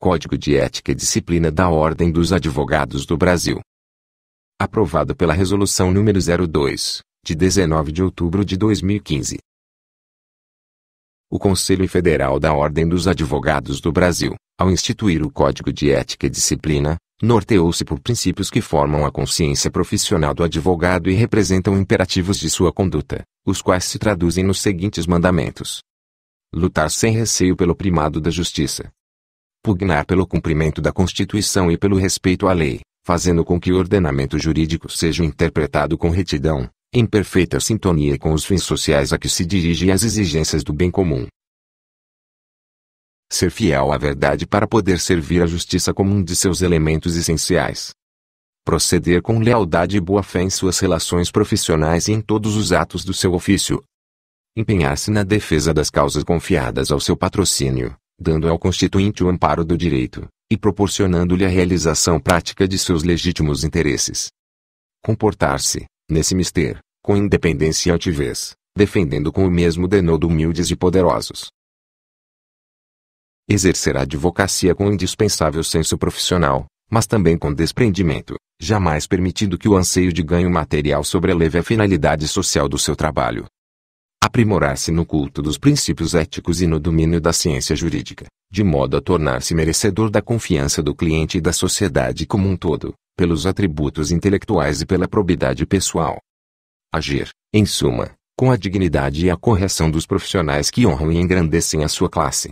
Código de Ética e Disciplina da Ordem dos Advogados do Brasil. Aprovado pela Resolução número 02, de 19 de outubro de 2015. O Conselho Federal da Ordem dos Advogados do Brasil, ao instituir o Código de Ética e Disciplina, norteou-se por princípios que formam a consciência profissional do advogado e representam imperativos de sua conduta, os quais se traduzem nos seguintes mandamentos: lutar sem receio pelo primado da justiça, pugnar pelo cumprimento da Constituição e pelo respeito à lei, fazendo com que o ordenamento jurídico seja interpretado com retidão, em perfeita sintonia com os fins sociais a que se dirige e as exigências do bem comum. Ser fiel à verdade para poder servir à justiça como um de seus elementos essenciais. Proceder com lealdade e boa-fé em suas relações profissionais e em todos os atos do seu ofício. Empenhar-se na defesa das causas confiadas ao seu patrocínio, dando ao Constituinte o amparo do direito, e proporcionando-lhe a realização prática de seus legítimos interesses. Comportar-se, nesse mister, com independência e altivez, defendendo com o mesmo denodo humildes e poderosos. Exercer a advocacia com indispensável senso profissional, mas também com desprendimento, jamais permitindo que o anseio de ganho material sobreleve a finalidade social do seu trabalho, aprimorar-se no culto dos princípios éticos e no domínio da ciência jurídica, de modo a tornar-se merecedor da confiança do cliente e da sociedade como um todo, pelos atributos intelectuais e pela probidade pessoal. Agir, em suma, com a dignidade e a correção dos profissionais que honram e engrandecem a sua classe.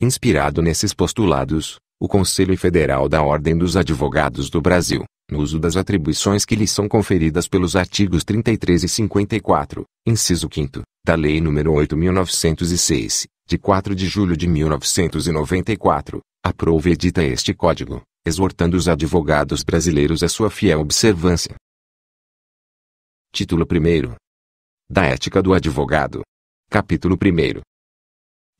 Inspirado nesses postulados, o Conselho Federal da Ordem dos Advogados do Brasil, no uso das atribuições que lhe são conferidas pelos artigos 33 e 54, inciso 5, da Lei nº 8.906, de 4 de julho de 1994, aprova e edita este Código, exortando os advogados brasileiros à sua fiel observância. Título 1 Da Ética do Advogado Capítulo 1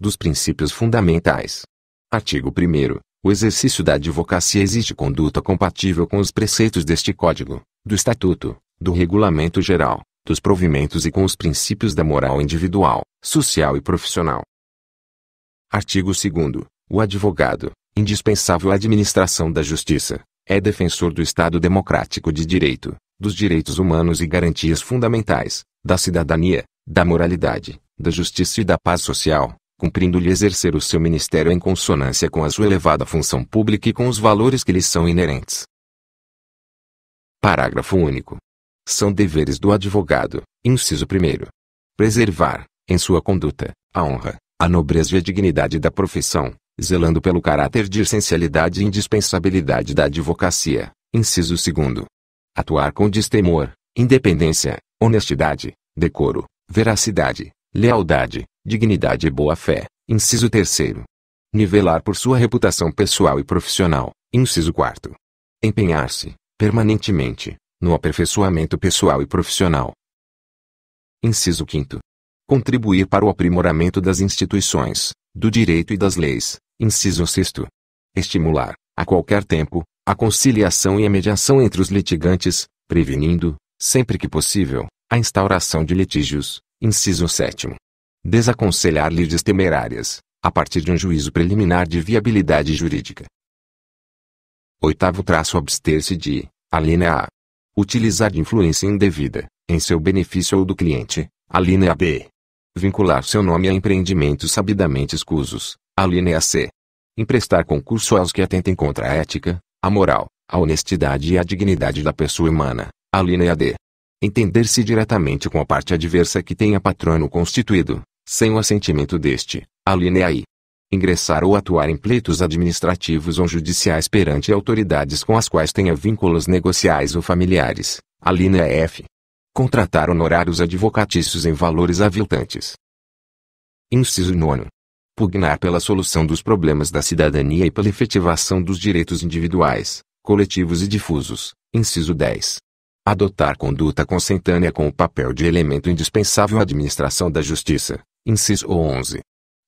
Dos Princípios Fundamentais Artigo 1 o exercício da advocacia exige conduta compatível com os preceitos deste Código, do Estatuto, do Regulamento Geral, dos provimentos e com os princípios da moral individual, social e profissional. Artigo 2. O advogado, indispensável à administração da justiça, é defensor do Estado democrático de direito, dos direitos humanos e garantias fundamentais, da cidadania, da moralidade, da justiça e da paz social, cumprindo-lhe exercer o seu ministério em consonância com a sua elevada função pública e com os valores que lhe são inerentes. Parágrafo único. São deveres do advogado, inciso 1. Preservar, em sua conduta, a honra, a nobreza e a dignidade da profissão, zelando pelo caráter de essencialidade e indispensabilidade da advocacia, inciso 2. Atuar com destemor, independência, honestidade, decoro, veracidade, lealdade, dignidade e boa-fé. Inciso 3. Nivelar por sua reputação pessoal e profissional. Inciso 4. Empenhar-se, permanentemente, no aperfeiçoamento pessoal e profissional. Inciso 5. Contribuir para o aprimoramento das instituições, do direito e das leis. Inciso 6. Estimular, a qualquer tempo, a conciliação e a mediação entre os litigantes, prevenindo, sempre que possível, a instauração de litígios. Inciso 7 desaconselhar lides temerárias, a partir de um juízo preliminar de viabilidade jurídica. Oitavo traço abster-se de, alínea A. Utilizar de influência indevida, em seu benefício ou do cliente, alínea B. Vincular seu nome a empreendimentos sabidamente escusos, alínea C. Emprestar concurso aos que atentem contra a ética, a moral, a honestidade e a dignidade da pessoa humana, alínea D. Entender-se diretamente com a parte adversa que tenha patrono constituído, sem o assentimento deste, alínea i. Ingressar ou atuar em pleitos administrativos ou judiciais perante autoridades com as quais tenha vínculos negociais ou familiares, alínea f. Contratar honorários advocatícios em valores aviltantes. Inciso 9. Pugnar pela solução dos problemas da cidadania e pela efetivação dos direitos individuais, coletivos e difusos. Inciso 10. Adotar conduta consentânea com o papel de elemento indispensável à administração da justiça, Inciso 11.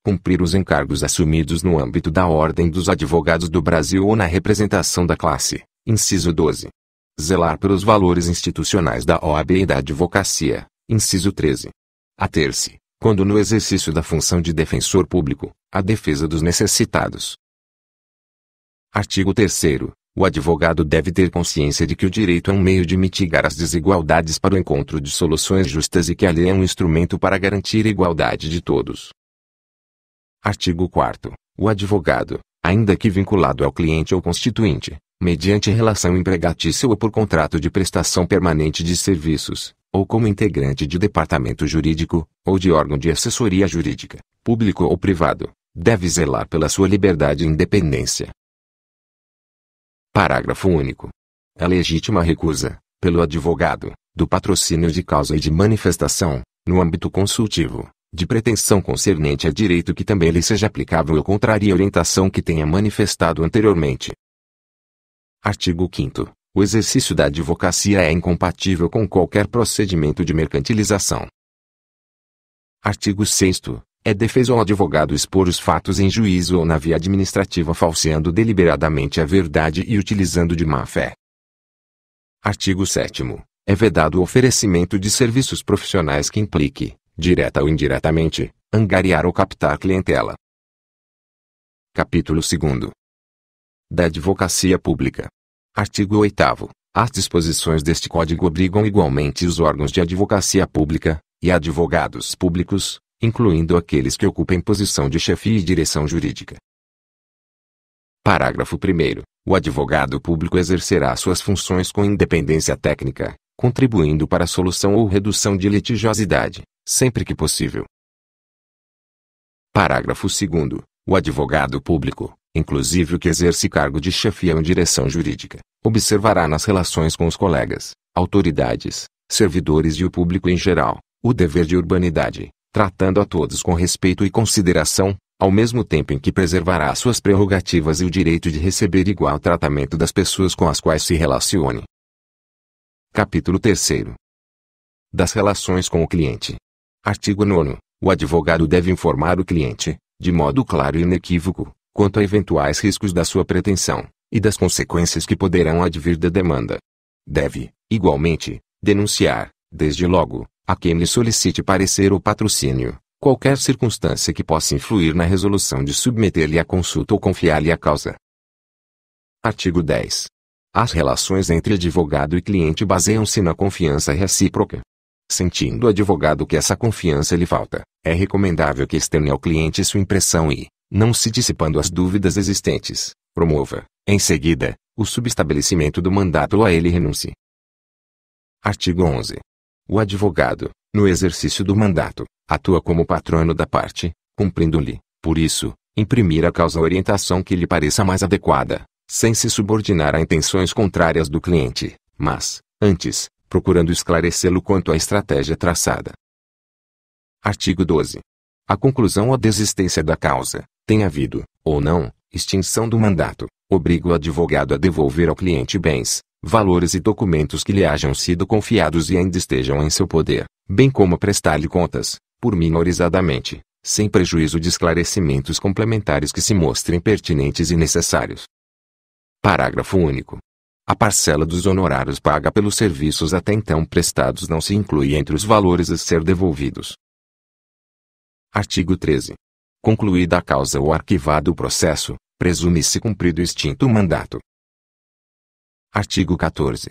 Cumprir os encargos assumidos no âmbito da Ordem dos Advogados do Brasil ou na representação da classe. Inciso 12. Zelar pelos valores institucionais da OAB e da advocacia. Inciso 13. Ater-se, quando no exercício da função de defensor público, à defesa dos necessitados. Artigo 3. O advogado deve ter consciência de que o direito é um meio de mitigar as desigualdades para o encontro de soluções justas e que a lei é um instrumento para garantir a igualdade de todos. Artigo 4. O advogado, ainda que vinculado ao cliente ou constituinte, mediante relação empregatícia ou por contrato de prestação permanente de serviços, ou como integrante de departamento jurídico, ou de órgão de assessoria jurídica, público ou privado, deve zelar pela sua liberdade e independência, Parágrafo único. A legítima recusa, pelo advogado, do patrocínio de causa e de manifestação, no âmbito consultivo, de pretensão concernente a direito que também lhe seja aplicável ou contraria orientação que tenha manifestado anteriormente. Artigo 5 O exercício da advocacia é incompatível com qualquer procedimento de mercantilização. Artigo 6 é defesa ao advogado expor os fatos em juízo ou na via administrativa falseando deliberadamente a verdade e utilizando de má fé. Artigo 7 é vedado o oferecimento de serviços profissionais que implique, direta ou indiretamente, angariar ou captar clientela. Capítulo 2 Da Advocacia Pública. Artigo 8. As disposições deste Código obrigam igualmente os órgãos de advocacia pública, e advogados públicos, incluindo aqueles que ocupem posição de chefia e direção jurídica. Parágrafo 1. O advogado público exercerá suas funções com independência técnica, contribuindo para a solução ou redução de litigiosidade, sempre que possível. Parágrafo 2. O advogado público, inclusive o que exerce cargo de chefia ou direção jurídica, observará nas relações com os colegas, autoridades, servidores e o público em geral, o dever de urbanidade, tratando a todos com respeito e consideração, ao mesmo tempo em que preservará suas prerrogativas e o direito de receber igual tratamento das pessoas com as quais se relacione. Capítulo 3 Das relações com o cliente. Artigo 9. O advogado deve informar o cliente, de modo claro e inequívoco, quanto a eventuais riscos da sua pretensão e das consequências que poderão advir da demanda. Deve, igualmente, denunciar, desde logo, a quem lhe solicite parecer ou patrocínio, qualquer circunstância que possa influir na resolução de submeter-lhe a consulta ou confiar-lhe a causa. Artigo 10. As relações entre advogado e cliente baseiam-se na confiança recíproca. Sentindo o advogado que essa confiança lhe falta, é recomendável que externe ao cliente sua impressão e, não se dissipando as dúvidas existentes, promova, em seguida, o subestabelecimento do mandato ou a ele renuncie. Artigo 11. O advogado, no exercício do mandato, atua como patrono da parte, cumprindo-lhe, por isso, imprimir à causa a orientação que lhe pareça mais adequada, sem se subordinar a intenções contrárias do cliente, mas, antes, procurando esclarecê-lo quanto à estratégia traçada. Artigo 12. A conclusão ou desistência da causa, tem havido, ou não, extinção do mandato, obriga o advogado a devolver ao cliente bens, valores e documentos que lhe hajam sido confiados e ainda estejam em seu poder, bem como prestar-lhe contas, por minorizadamente, sem prejuízo de esclarecimentos complementares que se mostrem pertinentes e necessários. Parágrafo único. A parcela dos honorários paga pelos serviços até então prestados não se inclui entre os valores a ser devolvidos. Artigo 13. Concluída a causa ou arquivado o processo, presume-se cumprido extinto o mandato, Artigo 14.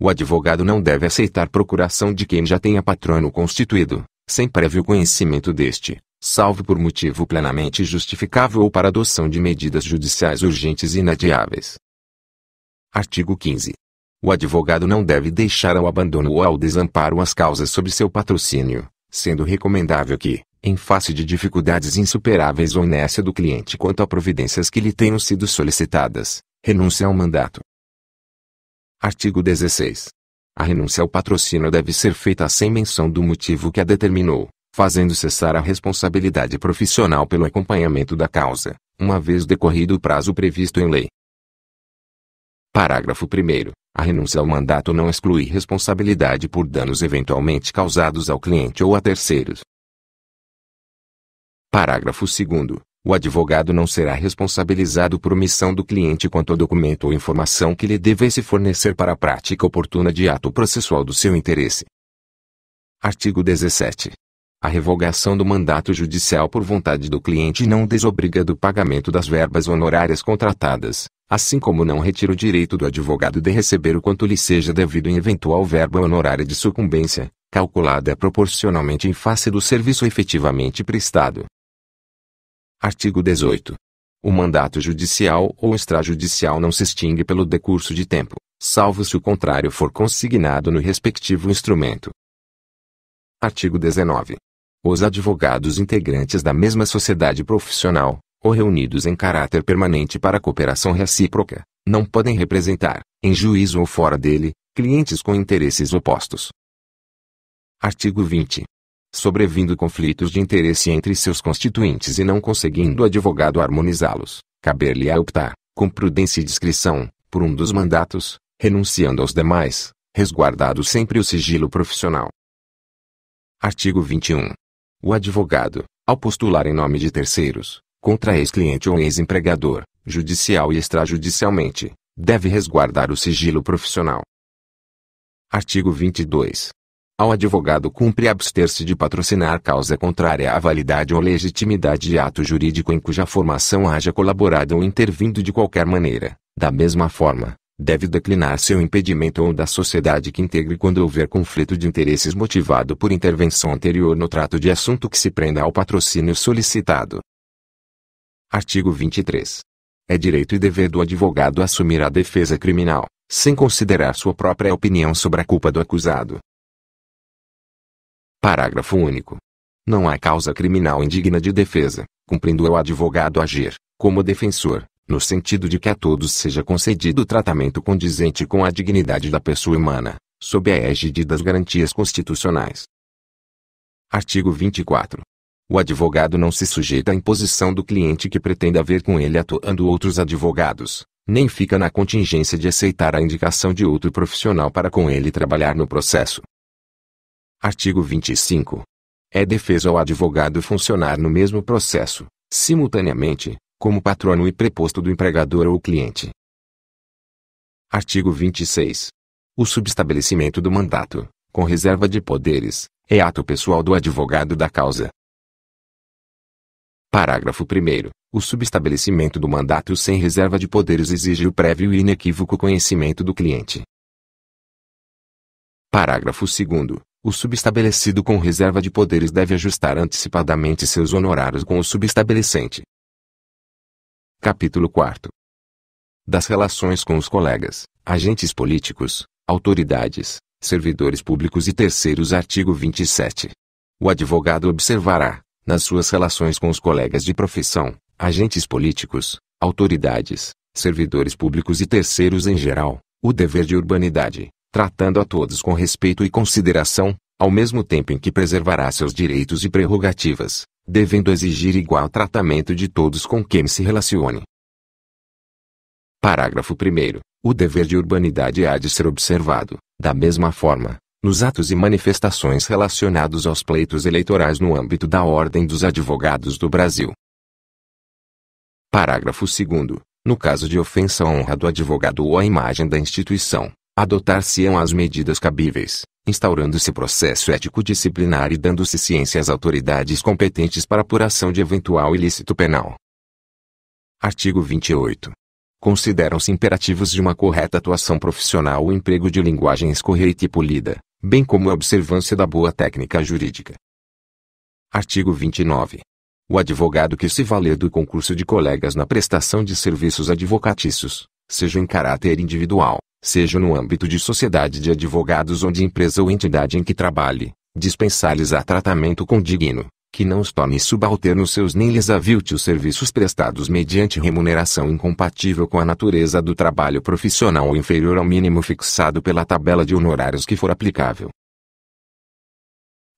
O advogado não deve aceitar procuração de quem já tenha patrono constituído, sem prévio conhecimento deste, salvo por motivo plenamente justificável ou para adoção de medidas judiciais urgentes e inadiáveis. Artigo 15. O advogado não deve deixar ao abandono ou ao desamparo as causas sob seu patrocínio, sendo recomendável que, em face de dificuldades insuperáveis ou inércia do cliente quanto a providências que lhe tenham sido solicitadas, renuncie ao mandato, Artigo 16. A renúncia ao patrocínio deve ser feita sem menção do motivo que a determinou, fazendo cessar a responsabilidade profissional pelo acompanhamento da causa, uma vez decorrido o prazo previsto em lei. Parágrafo 1. A renúncia ao mandato não exclui responsabilidade por danos eventualmente causados ao cliente ou a terceiros. Parágrafo 2 o advogado não será responsabilizado por omissão do cliente quanto ao documento ou informação que lhe devesse fornecer para a prática oportuna de ato processual do seu interesse. Artigo 17. A revogação do mandato judicial por vontade do cliente não desobriga do pagamento das verbas honorárias contratadas, assim como não retira o direito do advogado de receber o quanto lhe seja devido em eventual verba honorária de sucumbência, calculada proporcionalmente em face do serviço efetivamente prestado. Artigo 18. O mandato judicial ou extrajudicial não se extingue pelo decurso de tempo, salvo se o contrário for consignado no respectivo instrumento. Artigo 19. Os advogados integrantes da mesma sociedade profissional, ou reunidos em caráter permanente para cooperação recíproca, não podem representar, em juízo ou fora dele, clientes com interesses opostos. Artigo 20 sobrevindo conflitos de interesse entre seus constituintes e não conseguindo o advogado harmonizá-los, caber-lhe-á optar, com prudência e discrição, por um dos mandatos, renunciando aos demais, resguardado sempre o sigilo profissional. Artigo 21. O advogado, ao postular em nome de terceiros, contra ex-cliente ou ex-empregador, judicial e extrajudicialmente, deve resguardar o sigilo profissional. Artigo 22. Ao advogado cumpre abster-se de patrocinar causa contrária à validade ou legitimidade de ato jurídico em cuja formação haja colaborado ou intervindo de qualquer maneira. Da mesma forma, deve declinar seu impedimento ou da sociedade que integre quando houver conflito de interesses motivado por intervenção anterior no trato de assunto que se prenda ao patrocínio solicitado. Artigo 23. É direito e dever do advogado assumir a defesa criminal, sem considerar sua própria opinião sobre a culpa do acusado Parágrafo único. Não há causa criminal indigna de defesa, cumprindo o advogado agir, como defensor, no sentido de que a todos seja concedido tratamento condizente com a dignidade da pessoa humana, sob a égide das garantias constitucionais. Artigo 24. O advogado não se sujeita à imposição do cliente que pretenda ver com ele atuando outros advogados, nem fica na contingência de aceitar a indicação de outro profissional para com ele trabalhar no processo. Artigo 25. É defesa ao advogado funcionar no mesmo processo, simultaneamente, como patrono e preposto do empregador ou cliente. Artigo 26. O subestabelecimento do mandato, com reserva de poderes, é ato pessoal do advogado da causa. Parágrafo 1. O subestabelecimento do mandato sem reserva de poderes exige o prévio e inequívoco conhecimento do cliente. Parágrafo 2. O subestabelecido com reserva de poderes deve ajustar antecipadamente seus honorários com o subestabelecente. Capítulo 4 Das relações com os colegas, agentes políticos, autoridades, servidores públicos e terceiros artigo 27. O advogado observará, nas suas relações com os colegas de profissão, agentes políticos, autoridades, servidores públicos e terceiros em geral, o dever de urbanidade, tratando a todos com respeito e consideração, ao mesmo tempo em que preservará seus direitos e prerrogativas, devendo exigir igual tratamento de todos com quem se relacione. Parágrafo 1. O dever de urbanidade há de ser observado, da mesma forma, nos atos e manifestações relacionados aos pleitos eleitorais no âmbito da Ordem dos Advogados do Brasil. Parágrafo 2. No caso de ofensa à honra do advogado ou à imagem da instituição, adotar-se-ão as medidas cabíveis, instaurando-se processo ético disciplinar e dando-se ciência às autoridades competentes para apuração de eventual ilícito penal. Artigo 28. Consideram-se imperativos de uma correta atuação profissional o emprego de linguagem escorreita e polida, bem como a observância da boa técnica jurídica. Artigo 29. O advogado que se valer do concurso de colegas na prestação de serviços advocatícios, seja em caráter individual, seja no âmbito de sociedade de advogados ou de empresa ou entidade em que trabalhe, dispensar-lhes a tratamento condigno, que não os torne subalternos seus nem lhes avilte os serviços prestados mediante remuneração incompatível com a natureza do trabalho profissional ou inferior ao mínimo fixado pela tabela de honorários que for aplicável.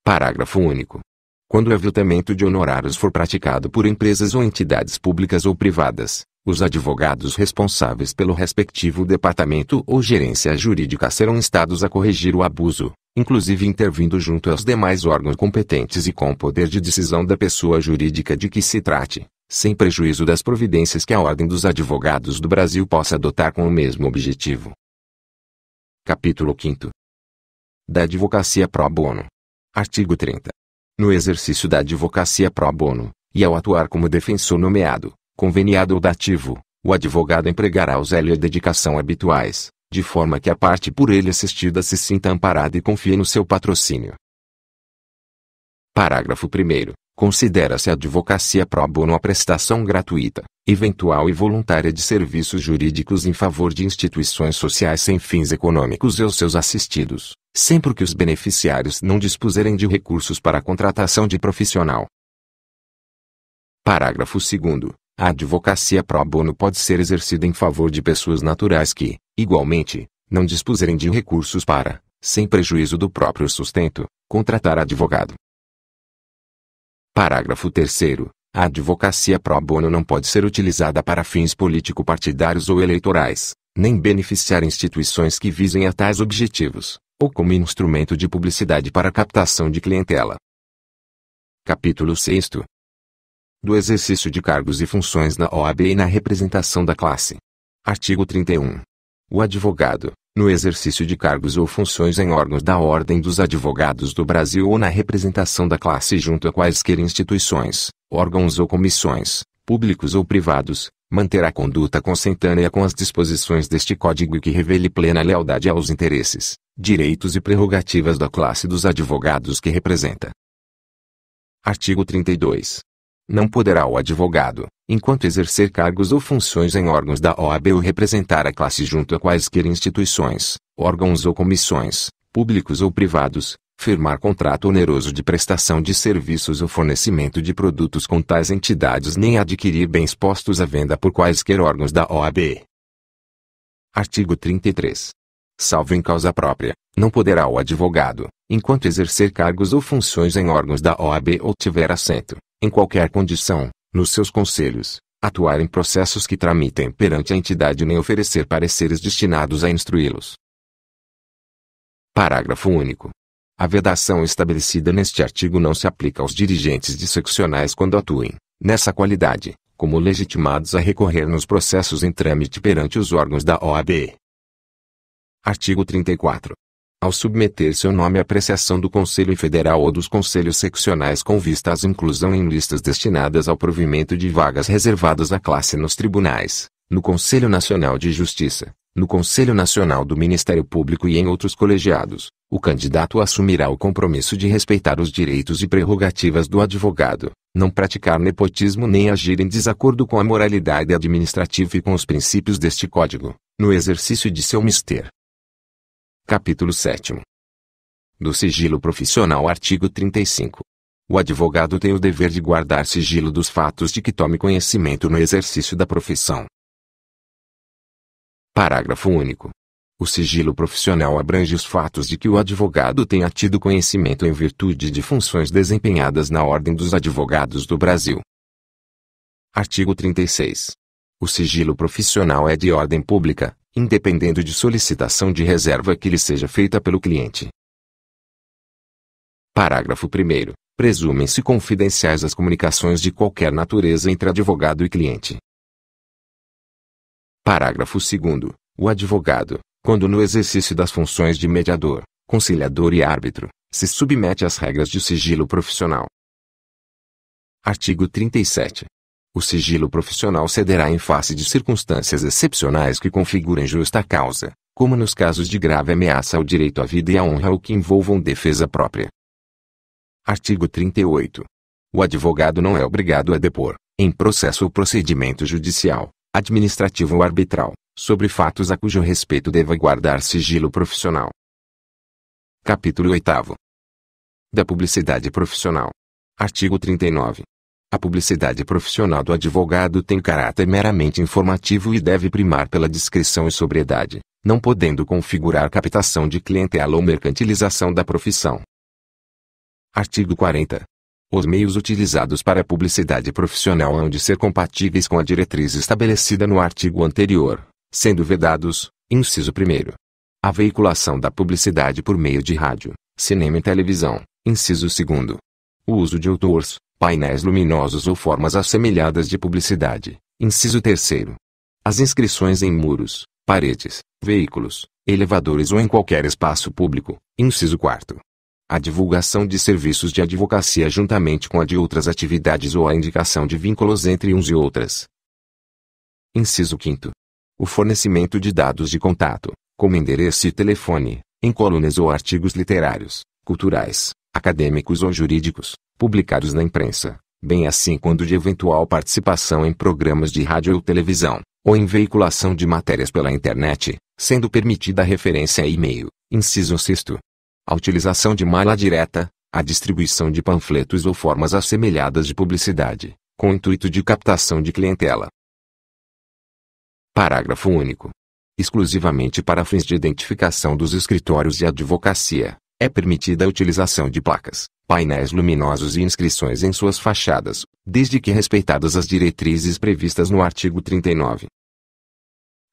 Parágrafo único. Quando o aviltamento de honorários for praticado por empresas ou entidades públicas ou privadas, os advogados responsáveis pelo respectivo departamento ou gerência jurídica serão instados a corrigir o abuso, inclusive intervindo junto aos demais órgãos competentes e com o poder de decisão da pessoa jurídica de que se trate, sem prejuízo das providências que a Ordem dos Advogados do Brasil possa adotar com o mesmo objetivo. Capítulo 5 Da Advocacia Pro Bono. Artigo 30. No exercício da advocacia pro bono, e ao atuar como defensor nomeado, conveniado ou dativo, o advogado empregará o zelo e a dedicação habituais, de forma que a parte por ele assistida se sinta amparada e confie no seu patrocínio. Parágrafo 1. Considera-se a advocacia pró bono a prestação gratuita, eventual e voluntária de serviços jurídicos em favor de instituições sociais sem fins econômicos e os seus assistidos, sempre que os beneficiários não dispuserem de recursos para a contratação de profissional. Parágrafo 2. A advocacia pro bono pode ser exercida em favor de pessoas naturais que, igualmente, não dispuserem de recursos para, sem prejuízo do próprio sustento, contratar advogado. Parágrafo 3 a advocacia pro bono não pode ser utilizada para fins político-partidários ou eleitorais, nem beneficiar instituições que visem a tais objetivos, ou como instrumento de publicidade para captação de clientela. Capítulo 6 do exercício de cargos e funções na OAB e na representação da classe. Artigo 31. O advogado, no exercício de cargos ou funções em órgãos da Ordem dos Advogados do Brasil ou na representação da classe junto a quaisquer instituições, órgãos ou comissões, públicos ou privados, manterá conduta consentânea com as disposições deste Código e que revele plena lealdade aos interesses, direitos e prerrogativas da classe dos advogados que representa. Artigo 32. Não poderá o advogado, enquanto exercer cargos ou funções em órgãos da OAB ou representar a classe junto a quaisquer instituições, órgãos ou comissões, públicos ou privados, firmar contrato oneroso de prestação de serviços ou fornecimento de produtos com tais entidades nem adquirir bens postos à venda por quaisquer órgãos da OAB. Artigo 33. Salvo em causa própria, não poderá o advogado, enquanto exercer cargos ou funções em órgãos da OAB ou tiver assento, em qualquer condição, nos seus conselhos, atuar em processos que tramitem perante a entidade nem oferecer pareceres destinados a instruí-los. Parágrafo único. A vedação estabelecida neste artigo não se aplica aos dirigentes de seccionais quando atuem, nessa qualidade, como legitimados a recorrer nos processos em trâmite perante os órgãos da OAB. Artigo 34 ao submeter seu nome à apreciação do Conselho Federal ou dos Conselhos Seccionais com vista à inclusão em listas destinadas ao provimento de vagas reservadas à classe nos tribunais, no Conselho Nacional de Justiça, no Conselho Nacional do Ministério Público e em outros colegiados, o candidato assumirá o compromisso de respeitar os direitos e prerrogativas do advogado, não praticar nepotismo nem agir em desacordo com a moralidade administrativa e com os princípios deste Código, no exercício de seu mister. Capítulo 7 Do sigilo profissional Artigo 35 O advogado tem o dever de guardar sigilo dos fatos de que tome conhecimento no exercício da profissão. Parágrafo único. O sigilo profissional abrange os fatos de que o advogado tenha tido conhecimento em virtude de funções desempenhadas na Ordem dos Advogados do Brasil. Artigo 36. O sigilo profissional é de ordem pública, independendo de solicitação de reserva que lhe seja feita pelo cliente. Parágrafo 1. Presumem-se confidenciais as comunicações de qualquer natureza entre advogado e cliente. Parágrafo 2. O advogado, quando no exercício das funções de mediador, conciliador e árbitro, se submete às regras de sigilo profissional. Artigo 37 o sigilo profissional cederá em face de circunstâncias excepcionais que configurem justa causa, como nos casos de grave ameaça ao direito à vida e à honra ou que envolvam defesa própria. Artigo 38. O advogado não é obrigado a depor, em processo ou procedimento judicial, administrativo ou arbitral, sobre fatos a cujo respeito deva guardar sigilo profissional. Capítulo 8. Da publicidade profissional. Artigo 39. A publicidade profissional do advogado tem caráter meramente informativo e deve primar pela discrição e sobriedade, não podendo configurar captação de clientela ou mercantilização da profissão. Artigo 40. Os meios utilizados para a publicidade profissional hão de ser compatíveis com a diretriz estabelecida no artigo anterior, sendo vedados, inciso 1. A veiculação da publicidade por meio de rádio, cinema e televisão, inciso 2. O uso de outdoors, painéis luminosos ou formas assemelhadas de publicidade. Inciso 3. As inscrições em muros, paredes, veículos, elevadores ou em qualquer espaço público. Inciso 4. A divulgação de serviços de advocacia juntamente com a de outras atividades ou a indicação de vínculos entre uns e outras. Inciso 5. O fornecimento de dados de contato, como endereço e telefone, em colunas ou artigos literários, culturais, acadêmicos ou jurídicos, publicados na imprensa, bem assim quando de eventual participação em programas de rádio ou televisão, ou em veiculação de matérias pela internet, sendo permitida a referência a e-mail, inciso 6. A utilização de mala direta, a distribuição de panfletos ou formas assemelhadas de publicidade, com intuito de captação de clientela. Parágrafo único. Exclusivamente para fins de identificação dos escritórios de advocacia, é permitida a utilização de placas, painéis luminosos e inscrições em suas fachadas, desde que respeitadas as diretrizes previstas no artigo 39.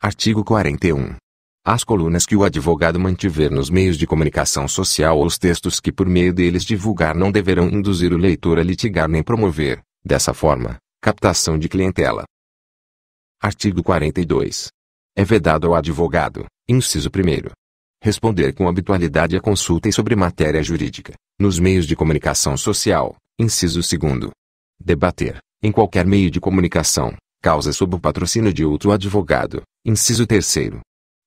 Artigo 41. As colunas que o advogado mantiver nos meios de comunicação social ou os textos que por meio deles divulgar não deverão induzir o leitor a litigar nem promover, dessa forma, captação de clientela. Artigo 42. É vedado ao advogado, inciso 1 Responder com habitualidade a consultas sobre matéria jurídica, nos meios de comunicação social, inciso 2. Debater, em qualquer meio de comunicação, causa sob o patrocínio de outro advogado, inciso 3.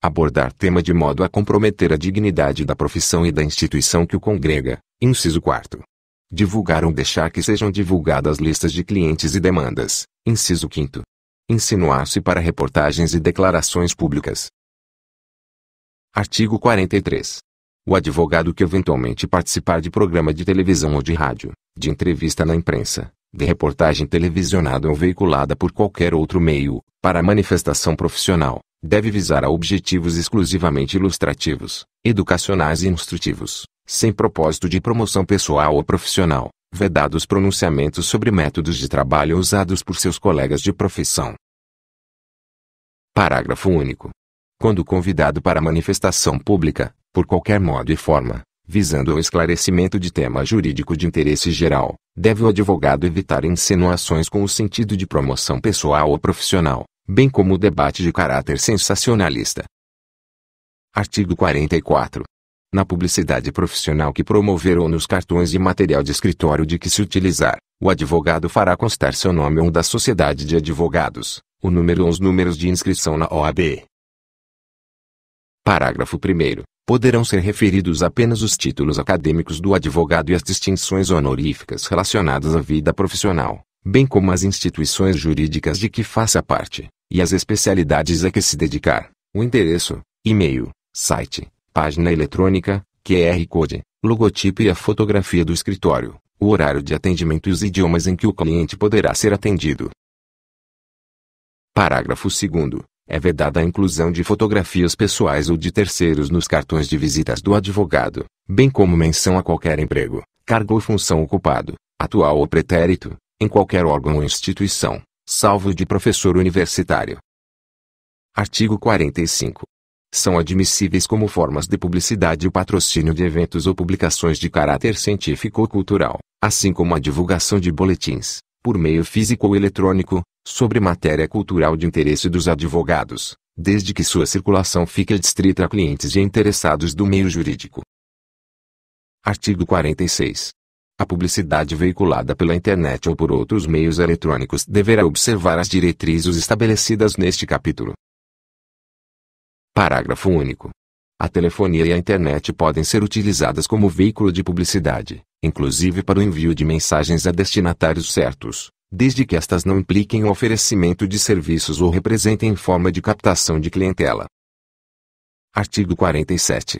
Abordar tema de modo a comprometer a dignidade da profissão e da instituição que o congrega, inciso 4. Divulgar ou deixar que sejam divulgadas listas de clientes e demandas, inciso 5. Insinuar-se para reportagens e declarações públicas, Artigo 43. O advogado que eventualmente participar de programa de televisão ou de rádio, de entrevista na imprensa, de reportagem televisionada ou veiculada por qualquer outro meio, para manifestação profissional, deve visar a objetivos exclusivamente ilustrativos, educacionais e instrutivos, sem propósito de promoção pessoal ou profissional, vedados pronunciamentos sobre métodos de trabalho usados por seus colegas de profissão. Parágrafo único quando convidado para manifestação pública, por qualquer modo e forma, visando ao esclarecimento de tema jurídico de interesse geral, deve o advogado evitar insinuações com o sentido de promoção pessoal ou profissional, bem como o debate de caráter sensacionalista. Artigo 44. Na publicidade profissional que promover ou nos cartões e material de escritório de que se utilizar, o advogado fará constar seu nome ou da sociedade de advogados, o número ou os números de inscrição na OAB, Parágrafo 1. Poderão ser referidos apenas os títulos acadêmicos do advogado e as distinções honoríficas relacionadas à vida profissional, bem como as instituições jurídicas de que faça parte, e as especialidades a que se dedicar, o endereço, e-mail, site, página eletrônica, QR Code, logotipo e a fotografia do escritório, o horário de atendimento e os idiomas em que o cliente poderá ser atendido. Parágrafo 2 é vedada a inclusão de fotografias pessoais ou de terceiros nos cartões de visitas do advogado, bem como menção a qualquer emprego, cargo ou função ocupado, atual ou pretérito, em qualquer órgão ou instituição, salvo de professor universitário. Artigo 45. São admissíveis como formas de publicidade o patrocínio de eventos ou publicações de caráter científico ou cultural, assim como a divulgação de boletins, por meio físico ou eletrônico, sobre matéria cultural de interesse dos advogados, desde que sua circulação fique adstrita a clientes e interessados do meio jurídico. Artigo 46. A publicidade veiculada pela internet ou por outros meios eletrônicos deverá observar as diretrizes estabelecidas neste capítulo. Parágrafo único. A telefonia e a internet podem ser utilizadas como veículo de publicidade, inclusive para o envio de mensagens a destinatários certos, desde que estas não impliquem o oferecimento de serviços ou representem forma de captação de clientela. Artigo 47.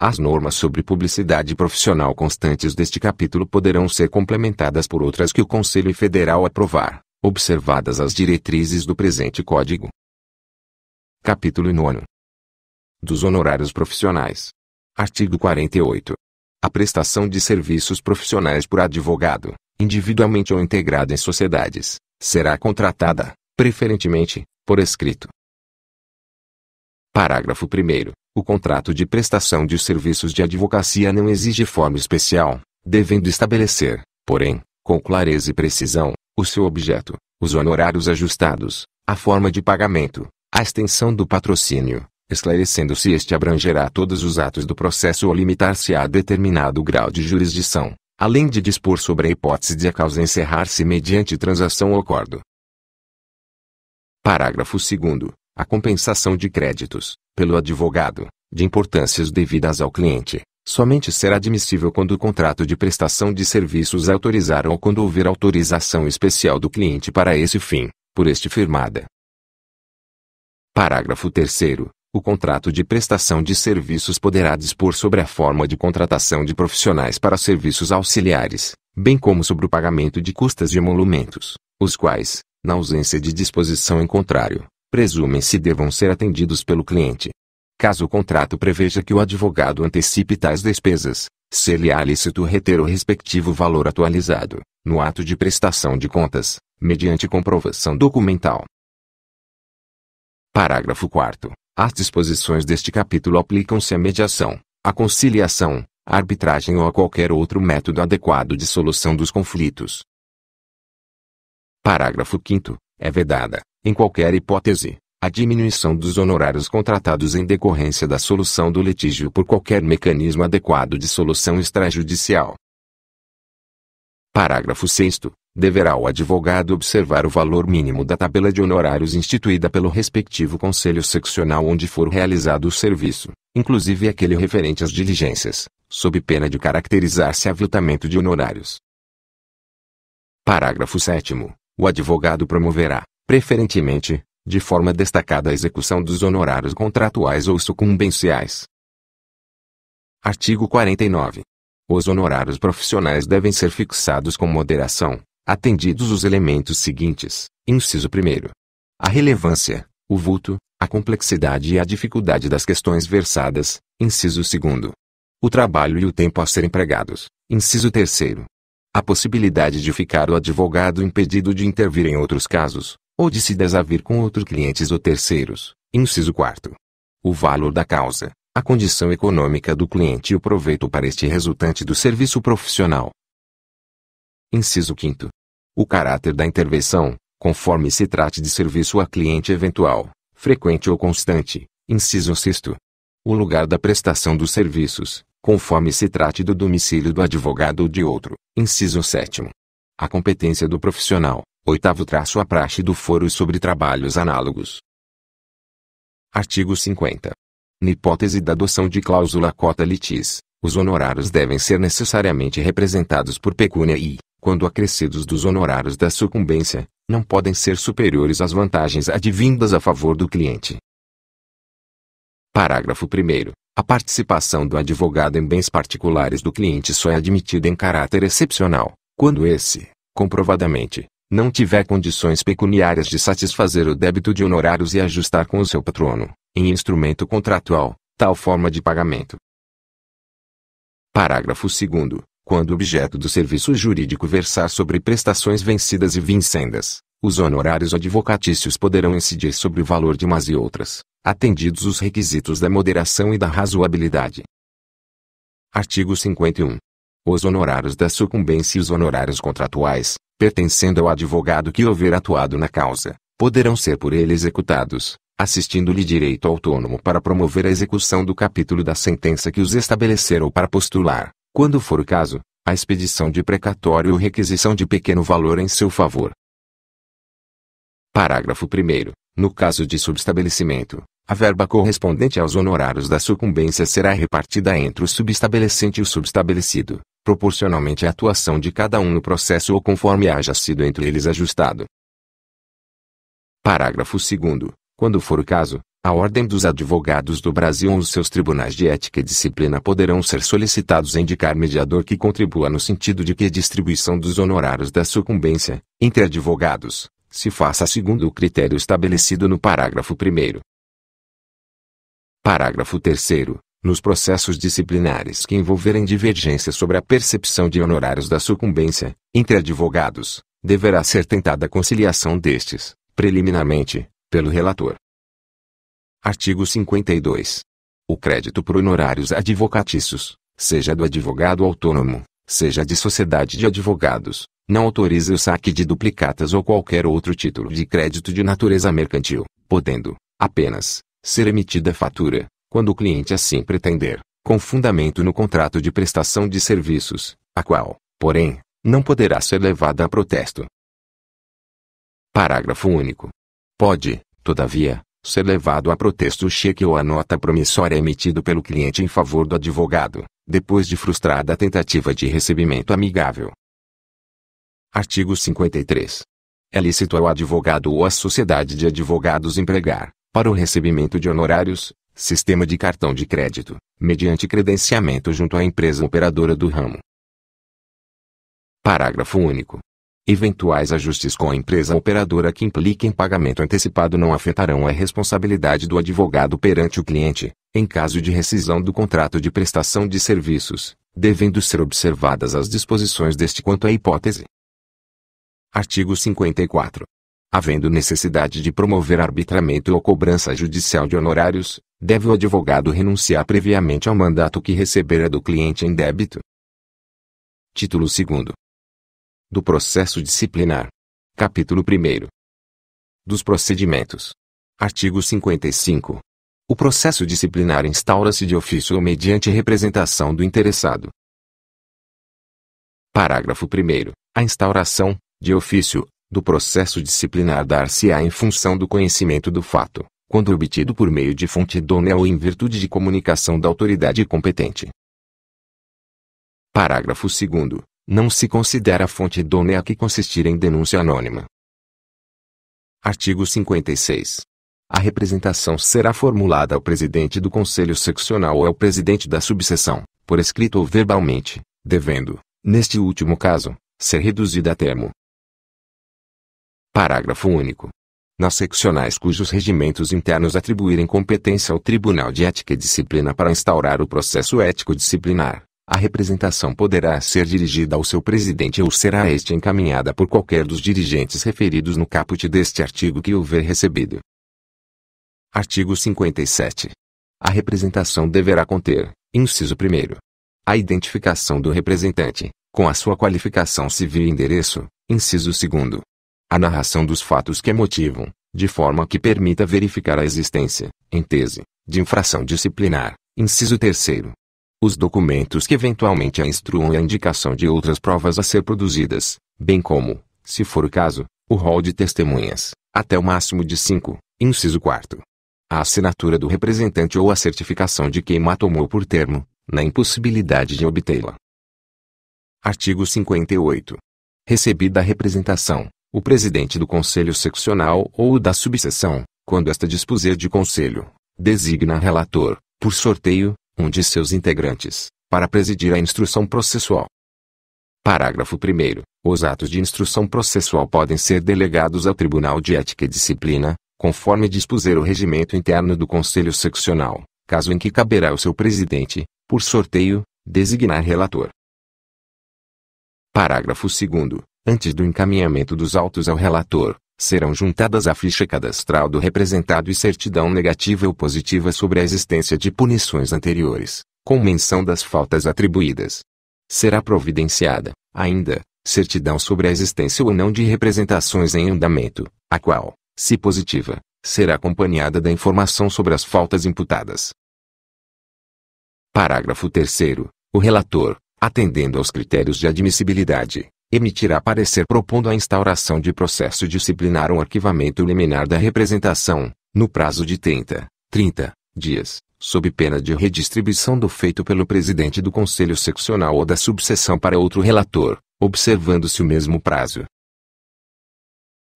As normas sobre publicidade profissional constantes deste capítulo poderão ser complementadas por outras que o Conselho Federal aprovar, observadas as diretrizes do presente Código. Capítulo 9. Dos honorários profissionais. Artigo 48. A prestação de serviços profissionais por advogado, individualmente ou integrada em sociedades, será contratada, preferentemente, por escrito. Parágrafo 1. O contrato de prestação de serviços de advocacia não exige forma especial, devendo estabelecer, porém, com clareza e precisão, o seu objeto, os honorários ajustados, a forma de pagamento, a extensão do patrocínio, esclarecendo se este abrangerá todos os atos do processo ou limitar-se a determinado grau de jurisdição, além de dispor sobre a hipótese de a causa encerrar-se mediante transação ou acordo. Parágrafo 2 a compensação de créditos, pelo advogado, de importâncias devidas ao cliente, somente será admissível quando o contrato de prestação de serviços autorizar ou quando houver autorização especial do cliente para esse fim, por este firmada. Parágrafo 3 o contrato de prestação de serviços poderá dispor sobre a forma de contratação de profissionais para serviços auxiliares, bem como sobre o pagamento de custas e emolumentos, os quais, na ausência de disposição em contrário, presumem-se devam ser atendidos pelo cliente. Caso o contrato preveja que o advogado antecipe tais despesas, ser-lhe-á lícito reter o respectivo valor atualizado, no ato de prestação de contas, mediante comprovação documental. Parágrafo 4 as disposições deste capítulo aplicam-se à mediação, à conciliação, à arbitragem ou a qualquer outro método adequado de solução dos conflitos. Parágrafo 5. É vedada, em qualquer hipótese, a diminuição dos honorários contratados em decorrência da solução do litígio por qualquer mecanismo adequado de solução extrajudicial. Parágrafo 6 deverá o advogado observar o valor mínimo da tabela de honorários instituída pelo respectivo conselho seccional onde for realizado o serviço, inclusive aquele referente às diligências, sob pena de caracterizar-se aviltamento de honorários. Parágrafo 7 o advogado promoverá, preferentemente, de forma destacada a execução dos honorários contratuais ou sucumbenciais. Artigo 49. Os honorários profissionais devem ser fixados com moderação, atendidos os elementos seguintes: inciso 1. A relevância, o vulto, a complexidade e a dificuldade das questões versadas, inciso 2. O trabalho e o tempo a ser empregados, inciso 3. A possibilidade de ficar o advogado impedido de intervir em outros casos, ou de se desavir com outros clientes ou terceiros, inciso 4. O valor da causa, a condição econômica do cliente e o proveito para este resultante do serviço profissional. Inciso 5. O caráter da intervenção, conforme se trate de serviço a cliente eventual, frequente ou constante. Inciso 6. O lugar da prestação dos serviços, conforme se trate do domicílio do advogado ou de outro. Inciso 7. A competência do profissional. Oitavo traço a praxe do foro sobre trabalhos análogos. Artigo 50. Na hipótese da adoção de cláusula cota litis, os honorários devem ser necessariamente representados por pecúnia e, quando acrescidos dos honorários da sucumbência, não podem ser superiores às vantagens advindas a favor do cliente. Parágrafo 1. A participação do advogado em bens particulares do cliente só é admitida em caráter excepcional, quando esse, comprovadamente, não tiver condições pecuniárias de satisfazer o débito de honorários e ajustar com o seu patrono, em instrumento contratual, tal forma de pagamento. Parágrafo 2. Quando o objeto do serviço jurídico versar sobre prestações vencidas e vincendas, os honorários advocatícios poderão incidir sobre o valor de umas e outras, atendidos os requisitos da moderação e da razoabilidade. Artigo 51. Os honorários da sucumbência e os honorários contratuais, pertencendo ao advogado que houver atuado na causa, poderão ser por ele executados, assistindo-lhe direito autônomo para promover a execução do capítulo da sentença que os estabelecer ou para postular, quando for o caso, a expedição de precatório ou requisição de pequeno valor em seu favor. Parágrafo 1. No caso de subestabelecimento, a verba correspondente aos honorários da sucumbência será repartida entre o subestabelecente e o subestabelecido, proporcionalmente à atuação de cada um no processo ou conforme haja sido entre eles ajustado. Parágrafo 2. Quando for o caso, a Ordem dos Advogados do Brasil ou os seus tribunais de ética e disciplina poderão ser solicitados a indicar mediador que contribua no sentido de que a distribuição dos honorários da sucumbência, entre advogados, se faça segundo o critério estabelecido no parágrafo 1. Parágrafo 3. Nos processos disciplinares que envolverem divergência sobre a percepção de honorários da sucumbência, entre advogados, deverá ser tentada a conciliação destes, preliminarmente, pelo relator. Artigo 52. O crédito por honorários advocatícios, seja do advogado autônomo, seja de sociedade de advogados, não autoriza o saque de duplicatas ou qualquer outro título de crédito de natureza mercantil, podendo, apenas, ser emitida fatura, quando o cliente assim pretender, com fundamento no contrato de prestação de serviços, a qual, porém, não poderá ser levada a protesto. Parágrafo único. Pode, todavia, ser levado a protesto cheque ou a nota promissória é emitido pelo cliente em favor do advogado, depois de frustrada a tentativa de recebimento amigável. Artigo 53. É lícito ao advogado ou à sociedade de advogados empregar, para o recebimento de honorários, sistema de cartão de crédito, mediante credenciamento junto à empresa operadora do ramo. Parágrafo único. Eventuais ajustes com a empresa operadora que impliquem pagamento antecipado não afetarão a responsabilidade do advogado perante o cliente, em caso de rescisão do contrato de prestação de serviços, devendo ser observadas as disposições deste quanto à hipótese. Artigo 54. Havendo necessidade de promover arbitramento ou cobrança judicial de honorários, deve o advogado renunciar previamente ao mandato que recebera do cliente em débito. Título 2 do processo disciplinar. Capítulo 1 dos procedimentos. Artigo 55. O processo disciplinar instaura-se de ofício ou mediante representação do interessado. Parágrafo 1. A instauração, de ofício, do processo disciplinar dar-se-á em função do conhecimento do fato, quando obtido por meio de fonte idônea ou em virtude de comunicação da autoridade competente. Parágrafo 2 não se considera a fonte idônea que consistir em denúncia anônima. Artigo 56. A representação será formulada ao presidente do Conselho Seccional ou ao presidente da subseção, por escrito ou verbalmente, devendo, neste último caso, ser reduzida a termo. Parágrafo único. Nas seccionais cujos regimentos internos atribuírem competência ao Tribunal de Ética e Disciplina para instaurar o processo ético disciplinar, a representação poderá ser dirigida ao seu presidente ou será este encaminhada por qualquer dos dirigentes referidos no caput deste artigo que houver recebido. Artigo 57. A representação deverá conter, inciso 1 a identificação do representante, com a sua qualificação civil e endereço, inciso 2. A narração dos fatos que a motivam, de forma que permita verificar a existência, em tese, de infração disciplinar, inciso 3 os documentos que eventualmente a instruam e a indicação de outras provas a ser produzidas, bem como, se for o caso, o rol de testemunhas, até o máximo de cinco, inciso 4. A assinatura do representante ou a certificação de quem a tomou por termo, na impossibilidade de obtê-la. Artigo 58. Recebida a representação, o presidente do conselho seccional ou da subseção, quando esta dispuser de conselho, designa relator, por sorteio, um de seus integrantes, para presidir a instrução processual. Parágrafo 1. Os atos de instrução processual podem ser delegados ao Tribunal de Ética e Disciplina, conforme dispuser o regimento interno do Conselho Seccional, caso em que caberá ao seu presidente, por sorteio, designar relator. Parágrafo 2. Antes do encaminhamento dos autos ao relator, serão juntadas à ficha cadastral do representado e certidão negativa ou positiva sobre a existência de punições anteriores, com menção das faltas atribuídas. Será providenciada, ainda, certidão sobre a existência ou não de representações em andamento, a qual, se positiva, será acompanhada da informação sobre as faltas imputadas. Parágrafo 3. O relator, atendendo aos critérios de admissibilidade, emitirá parecer propondo a instauração de processo disciplinar ou arquivamento liminar da representação, no prazo de 30, 30 dias, sob pena de redistribuição do feito pelo presidente do conselho seccional ou da subseção para outro relator, observando-se o mesmo prazo.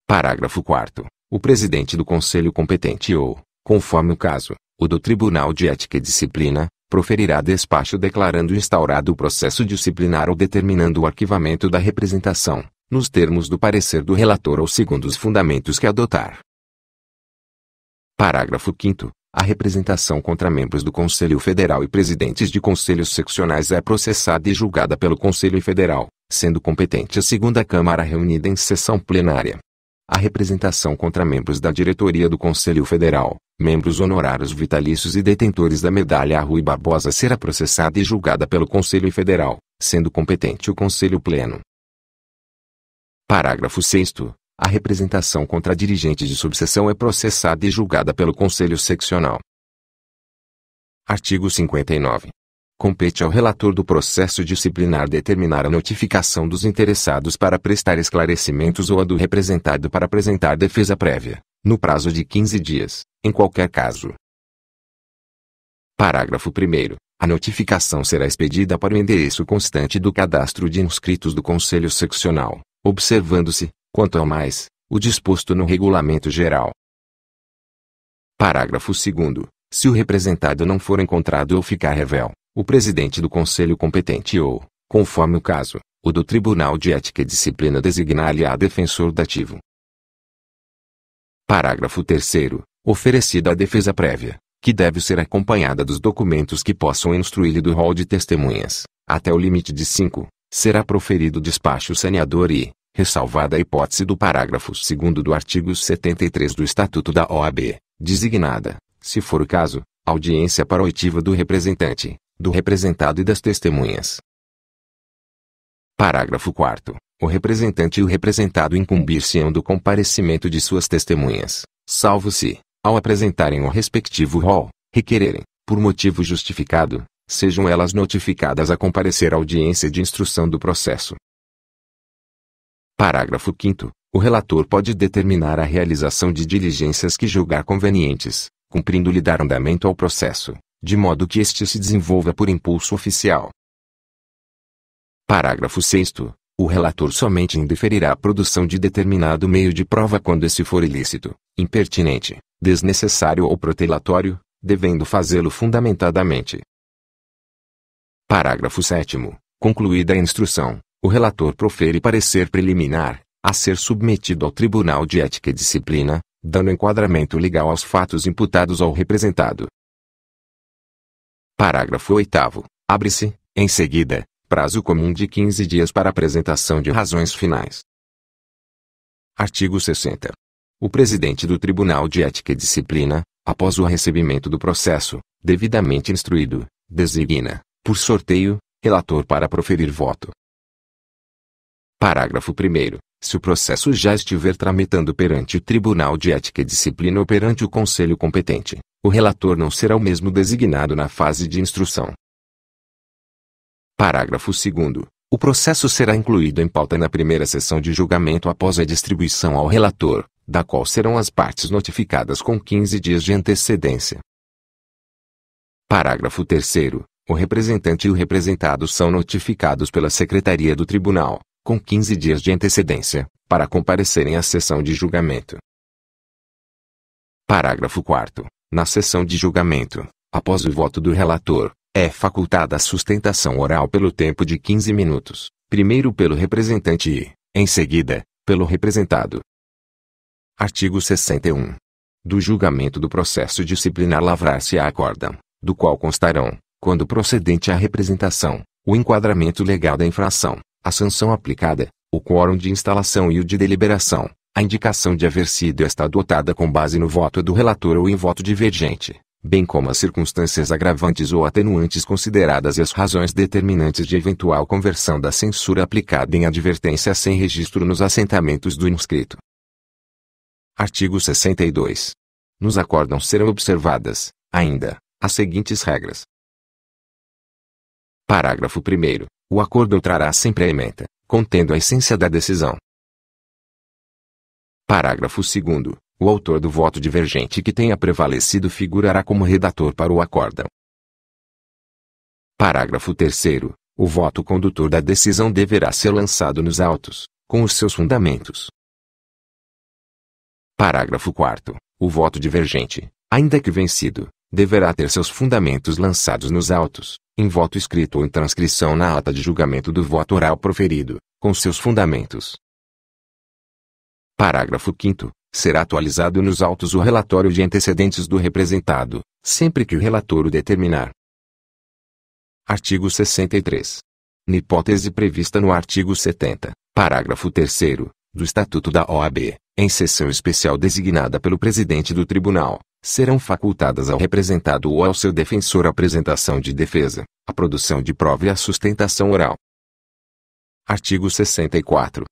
Parágrafo 4 O presidente do conselho competente ou, conforme o caso, o do Tribunal de Ética e Disciplina, proferirá despacho declarando instaurado o processo disciplinar ou determinando o arquivamento da representação, nos termos do parecer do relator ou segundo os fundamentos que adotar. Parágrafo 5 a representação contra membros do Conselho Federal e presidentes de conselhos seccionais é processada e julgada pelo Conselho Federal, sendo competente a segunda Câmara reunida em sessão plenária. A representação contra membros da diretoria do Conselho Federal, membros honorários vitalícios e detentores da medalha Rui Barbosa será processada e julgada pelo Conselho Federal, sendo competente o Conselho Pleno. Parágrafo 6 a representação contra dirigente de subseção é processada e julgada pelo Conselho Seccional. Artigo 59. Compete ao relator do processo disciplinar determinar a notificação dos interessados para prestar esclarecimentos ou a do representado para apresentar defesa prévia, no prazo de 15 dias, em qualquer caso. Parágrafo 1. A notificação será expedida para o endereço constante do cadastro de inscritos do Conselho Seccional, observando-se, quanto ao mais, o disposto no Regulamento Geral. Parágrafo 2. Se o representado não for encontrado ou ficar revel, o presidente do Conselho competente ou, conforme o caso, o do Tribunal de Ética e Disciplina designar lhe a defensor dativo, Parágrafo 3 Oferecida a defesa prévia, que deve ser acompanhada dos documentos que possam instruir-lhe do rol de testemunhas, até o limite de 5, será proferido despacho saneador e, ressalvada a hipótese do parágrafo 2 do artigo 73 do Estatuto da OAB, designada, se for o caso, audiência para oitiva do representante, do representado e das testemunhas. Parágrafo 4 o representante e o representado incumbir-se-ão do comparecimento de suas testemunhas, salvo se, ao apresentarem o respectivo rol, requererem, por motivo justificado, sejam elas notificadas a comparecer à audiência de instrução do processo. Parágrafo 5 O relator pode determinar a realização de diligências que julgar convenientes, cumprindo-lhe dar andamento ao processo, de modo que este se desenvolva por impulso oficial. Parágrafo 6 o relator somente indeferirá a produção de determinado meio de prova quando esse for ilícito, impertinente, desnecessário ou protelatório, devendo fazê-lo fundamentadamente. Parágrafo 7. Concluída a instrução, o relator profere parecer preliminar, a ser submetido ao Tribunal de Ética e Disciplina, dando enquadramento legal aos fatos imputados ao representado. Parágrafo 8. Abre-se, em seguida, prazo comum de 15 dias para apresentação de razões finais. Artigo 60. O presidente do Tribunal de Ética e Disciplina, após o recebimento do processo, devidamente instruído, designa, por sorteio, relator para proferir voto. Parágrafo 1. Se o processo já estiver tramitando perante o Tribunal de Ética e Disciplina ou perante o Conselho competente, o relator não será o mesmo designado na fase de instrução, Parágrafo 2 o processo será incluído em pauta na primeira sessão de julgamento após a distribuição ao relator, da qual serão as partes notificadas com 15 dias de antecedência. Parágrafo 3. O representante e o representado são notificados pela Secretaria do Tribunal, com 15 dias de antecedência, para comparecerem à sessão de julgamento. Parágrafo 4. Na sessão de julgamento, após o voto do relator, é facultada a sustentação oral pelo tempo de 15 minutos, primeiro pelo representante e, em seguida, pelo representado. Artigo 61. Do julgamento do processo disciplinar lavrar-se-á acórdão, do qual constarão, quando procedente a representação, o enquadramento legal da infração, a sanção aplicada, o quórum de instalação e o de deliberação, a indicação de haver sido esta adotada com base no voto do relator ou em voto divergente, bem como as circunstâncias agravantes ou atenuantes consideradas e as razões determinantes de eventual conversão da censura aplicada em advertência sem registro nos assentamentos do inscrito. Artigo 62. Nos acordos serão observadas, ainda, as seguintes regras. Parágrafo 1. O acordo trará sempre a ementa, contendo a essência da decisão. Parágrafo 2. O autor do voto divergente que tenha prevalecido figurará como redator para o acórdão. Parágrafo 3. O voto condutor da decisão deverá ser lançado nos autos, com os seus fundamentos. Parágrafo 4. O voto divergente, ainda que vencido, deverá ter seus fundamentos lançados nos autos, em voto escrito ou em transcrição na ata de julgamento do voto oral proferido, com seus fundamentos. Parágrafo 5 será atualizado nos autos o relatório de antecedentes do representado, sempre que o relator o determinar. Artigo 63. Na hipótese prevista no artigo 70, parágrafo 3 do Estatuto da OAB, em sessão especial designada pelo presidente do tribunal, serão facultadas ao representado ou ao seu defensor a apresentação de defesa, a produção de prova e a sustentação oral. Artigo 64.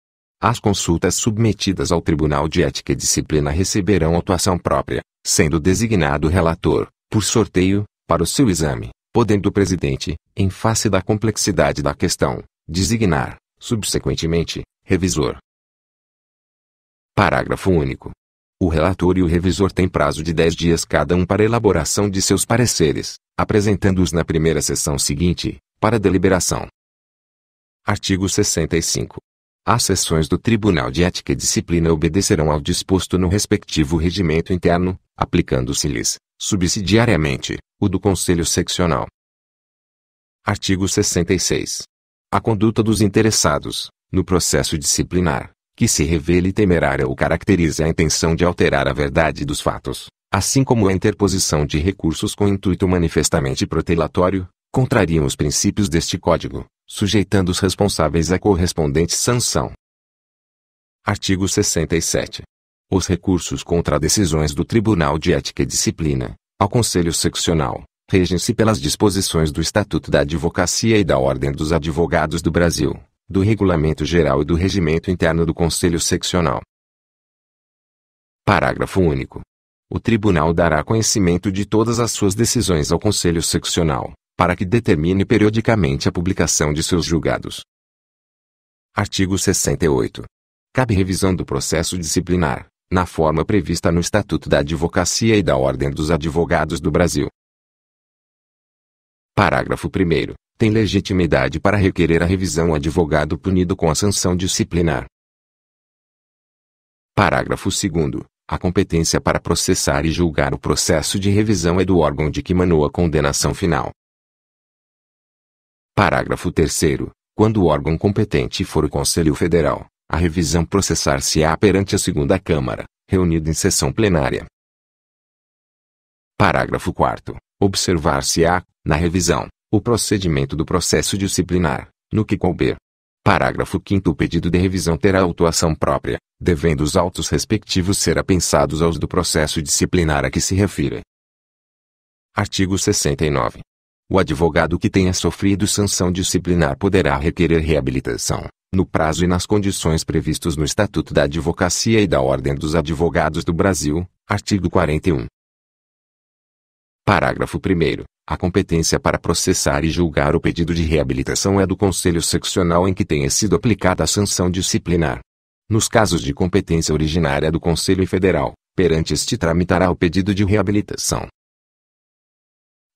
As consultas submetidas ao Tribunal de Ética e Disciplina receberão atuação própria, sendo designado relator, por sorteio, para o seu exame, podendo o presidente, em face da complexidade da questão, designar, subsequentemente, revisor. Parágrafo único. O relator e o revisor têm prazo de 10 dias cada um para elaboração de seus pareceres, apresentando-os na primeira sessão seguinte, para deliberação. Artigo 65. As sessões do Tribunal de Ética e Disciplina obedecerão ao disposto no respectivo regimento interno, aplicando-se-lhes, subsidiariamente, o do Conselho Seccional. Artigo 66. A conduta dos interessados, no processo disciplinar, que se revele temerária ou caracterize a intenção de alterar a verdade dos fatos, assim como a interposição de recursos com intuito manifestamente protelatório, contrariam os princípios deste Código, sujeitando os responsáveis à correspondente sanção. Artigo 67. Os recursos contra decisões do Tribunal de Ética e Disciplina, ao Conselho Seccional, regem-se pelas disposições do Estatuto da Advocacia e da Ordem dos Advogados do Brasil, do Regulamento Geral e do Regimento Interno do Conselho Seccional. Parágrafo único. O Tribunal dará conhecimento de todas as suas decisões ao Conselho Seccional, para que determine periodicamente a publicação de seus julgados. Artigo 68. Cabe revisão do processo disciplinar, na forma prevista no Estatuto da Advocacia e da Ordem dos Advogados do Brasil. Parágrafo 1. Tem legitimidade para requerer a revisão o advogado punido com a sanção disciplinar. Parágrafo 2. A competência para processar e julgar o processo de revisão é do órgão de que manou a condenação final. Parágrafo 3 Quando o órgão competente for o Conselho Federal, a revisão processar-se-á perante a segunda Câmara, reunida em sessão plenária. Parágrafo 4 Observar-se-á, na revisão, o procedimento do processo disciplinar, no que couber. Parágrafo 5 O pedido de revisão terá autuação própria, devendo os autos respectivos ser apensados aos do processo disciplinar a que se refira. Artigo 69. O advogado que tenha sofrido sanção disciplinar poderá requerer reabilitação, no prazo e nas condições previstos no Estatuto da Advocacia e da Ordem dos Advogados do Brasil, artigo 41. Parágrafo 1. A competência para processar e julgar o pedido de reabilitação é do Conselho Seccional em que tenha sido aplicada a sanção disciplinar. Nos casos de competência originária do Conselho Federal, perante este tramitará o pedido de reabilitação,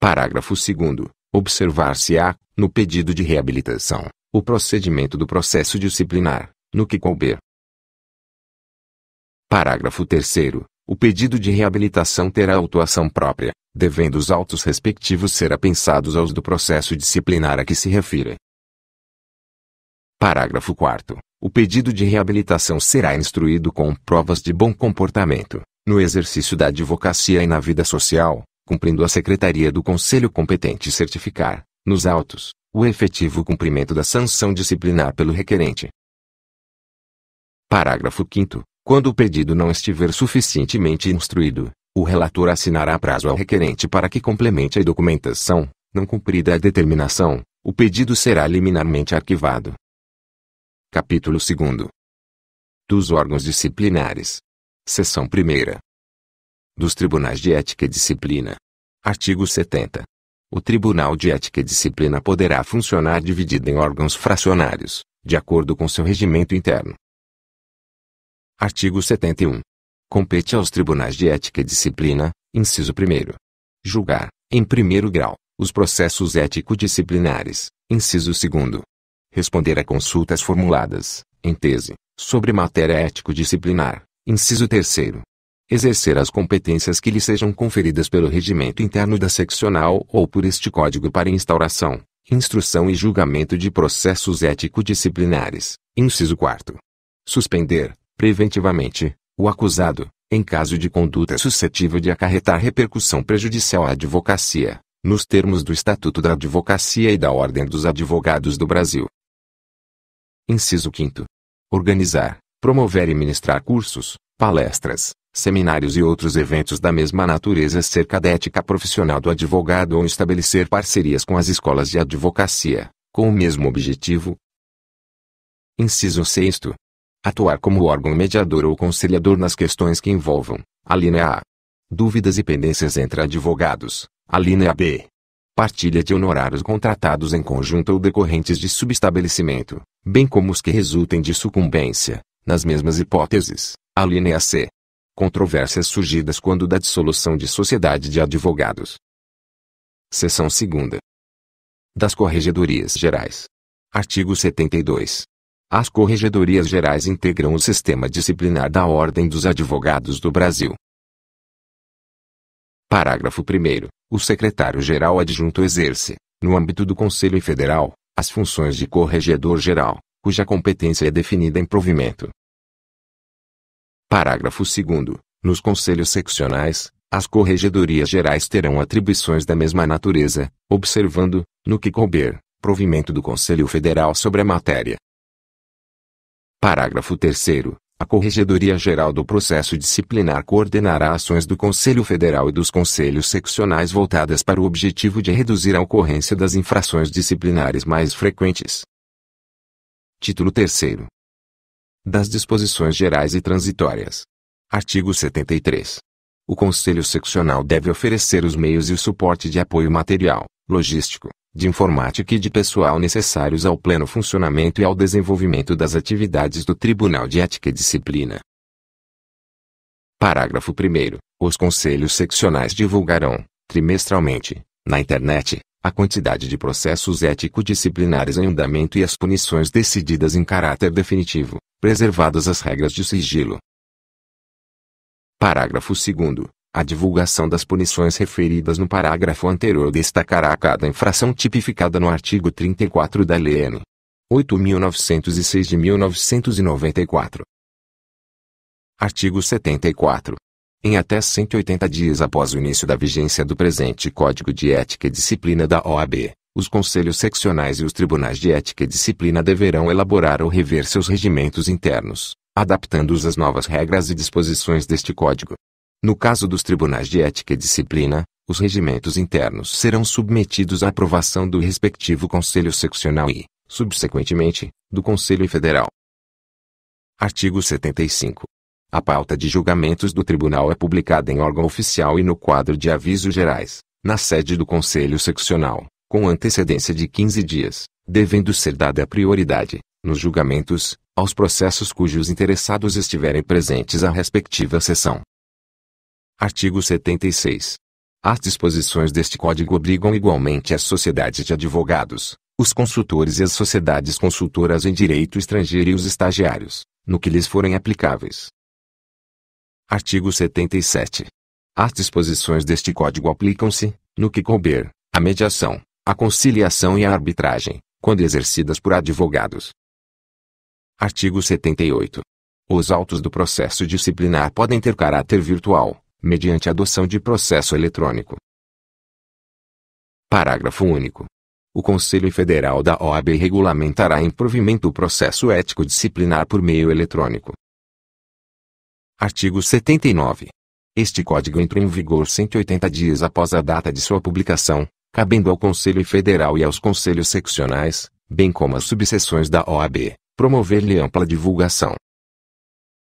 Parágrafo 2. Observar-se-á, no pedido de reabilitação, o procedimento do processo disciplinar, no que couber. Parágrafo 3. O pedido de reabilitação terá autuação própria, devendo os autos respectivos ser apensados aos do processo disciplinar a que se refira. Parágrafo 4. O pedido de reabilitação será instruído com provas de bom comportamento, no exercício da advocacia e na vida social, cumprindo a Secretaria do Conselho competente certificar, nos autos, o efetivo cumprimento da sanção disciplinar pelo requerente. Parágrafo 5 Quando o pedido não estiver suficientemente instruído, o relator assinará prazo ao requerente para que complemente a documentação, não cumprida a determinação, o pedido será liminarmente arquivado. Capítulo 2 Dos órgãos disciplinares. Seção 1 dos Tribunais de Ética e Disciplina. Artigo 70. O Tribunal de Ética e Disciplina poderá funcionar dividido em órgãos fracionários, de acordo com seu regimento interno. Artigo 71. Compete aos Tribunais de Ética e Disciplina, inciso 1. Julgar, em primeiro grau, os processos ético-disciplinares, inciso 2. Responder a consultas formuladas, em tese, sobre matéria ético-disciplinar, inciso 3 exercer as competências que lhe sejam conferidas pelo regimento interno da seccional ou por este código para instauração, instrução e julgamento de processos ético-disciplinares. Inciso 4. Suspender, preventivamente, o acusado, em caso de conduta suscetível de acarretar repercussão prejudicial à advocacia, nos termos do Estatuto da Advocacia e da Ordem dos Advogados do Brasil. Inciso 5. Organizar, promover e ministrar cursos, palestras, seminários e outros eventos da mesma natureza acerca da ética profissional do advogado ou estabelecer parcerias com as escolas de advocacia, com o mesmo objetivo. Inciso 6. Atuar como órgão mediador ou conciliador nas questões que envolvam, a linha A. Dúvidas e pendências entre advogados, a linha B. Partilha de honorários contratados em conjunto ou decorrentes de subestabelecimento, bem como os que resultem de sucumbência, nas mesmas hipóteses, a linha C Controvérsias surgidas quando da dissolução de sociedade de advogados. Seção 2. Das Corregedorias Gerais. Artigo 72. As Corregedorias Gerais integram o sistema disciplinar da Ordem dos Advogados do Brasil. Parágrafo 1. O secretário-geral adjunto exerce, no âmbito do Conselho Federal, as funções de corregedor-geral, cuja competência é definida em provimento, Parágrafo 2. Nos conselhos seccionais, as corregedorias gerais terão atribuições da mesma natureza, observando, no que couber, provimento do Conselho Federal sobre a matéria. Parágrafo 3. A Corregedoria Geral do Processo Disciplinar coordenará ações do Conselho Federal e dos Conselhos Seccionais voltadas para o objetivo de reduzir a ocorrência das infrações disciplinares mais frequentes. Título 3 das disposições gerais e transitórias. Artigo 73. O Conselho Seccional deve oferecer os meios e o suporte de apoio material, logístico, de informática e de pessoal necessários ao pleno funcionamento e ao desenvolvimento das atividades do Tribunal de Ética e Disciplina. Parágrafo 1. Os conselhos seccionais divulgarão, trimestralmente, na internet, a quantidade de processos ético-disciplinares em andamento e as punições decididas em caráter definitivo, preservadas as regras de sigilo. Parágrafo 2. A divulgação das punições referidas no parágrafo anterior destacará cada infração tipificada no artigo 34 da Lei N. 8.906 de 1994. Artigo 74 em até 180 dias após o início da vigência do presente Código de Ética e Disciplina da OAB, os conselhos seccionais e os tribunais de ética e disciplina deverão elaborar ou rever seus regimentos internos, adaptando-os às novas regras e disposições deste Código. No caso dos tribunais de ética e disciplina, os regimentos internos serão submetidos à aprovação do respectivo Conselho Seccional e, subsequentemente, do Conselho Federal. Artigo 75. A pauta de julgamentos do tribunal é publicada em órgão oficial e no quadro de avisos gerais, na sede do Conselho Seccional, com antecedência de 15 dias, devendo ser dada prioridade, nos julgamentos, aos processos cujos interessados estiverem presentes à respectiva sessão. Artigo 76. As disposições deste Código obrigam igualmente as sociedades de advogados, os consultores e as sociedades consultoras em direito estrangeiro e os estagiários, no que lhes forem aplicáveis, Artigo 77. As disposições deste Código aplicam-se, no que couber, à mediação, à conciliação e à arbitragem, quando exercidas por advogados. Artigo 78. Os autos do processo disciplinar podem ter caráter virtual, mediante adoção de processo eletrônico. Parágrafo único. O Conselho Federal da OAB regulamentará em provimento o processo ético disciplinar por meio eletrônico. Artigo 79. Este Código entra em vigor 180 dias após a data de sua publicação, cabendo ao Conselho Federal e aos Conselhos Seccionais, bem como às subseções da OAB, promover-lhe ampla divulgação.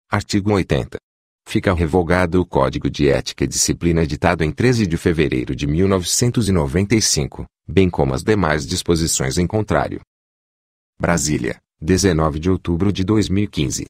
Artigo 80. Fica revogado o Código de Ética e Disciplina editado em 13 de fevereiro de 1995, bem como as demais disposições em contrário. Brasília, 19 de outubro de 2015.